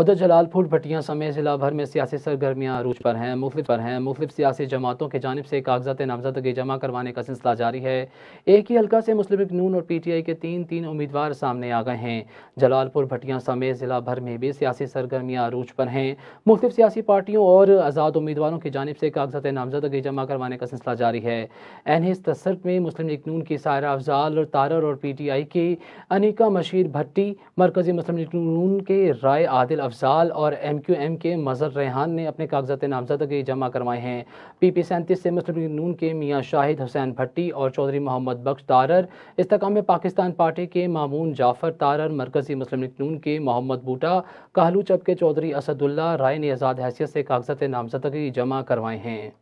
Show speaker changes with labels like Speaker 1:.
Speaker 1: उधर जलालपुर भटिया समेत ज़िला भर में सियासी सरगर्मियाँ अरूज पर हैं मुख्त पर हैं मुख्त सियासी जमातों की जानब से कागजात नामजदगी जमा करवाने का सिलसिला जारी है एक ही हल्का से मुस्लिम नून और पी टी आई के तीन तीन उम्मीदवार सामने आ गए हैं जलालपुर भटिया समेत ज़िला भर में भी सियासी सरगर्मियाँ अरूज पर हैं मुख्त सियासी पार्टियों और आज़ाद उम्मीदवारों की जानब से कागजात नामजदगी जमा करवाने का सिलसिला जारी है एन एस तसरफ में मुस्लिम लीग नून की सायरा अफजाल और तारर और पी टी आई की अनिका मशीर भट्टी मरकजी मुस्लिम लीग नून के राय आदिल अफजाल और एम क्यू एम के मज़र रेहान ने अपने कागजात नामजदगी जमा करवाए हैं पी पी सैंतीस से मुस्लिम लीग नून के मियाँ शाहिद हुसैन भट्टी और चौधरी मोहम्मद बख्श तारर इसकाम पाकिस्तान पार्टी के मामून जाफ़र तारर मरकज़ी मुस्लिम लीग नून के मोहम्मद बूटा कहलू चप के चौधरी असदुल्ला राय ने आज़ाद हैसियत से कागजात नामजदगी जमा करवाए हैं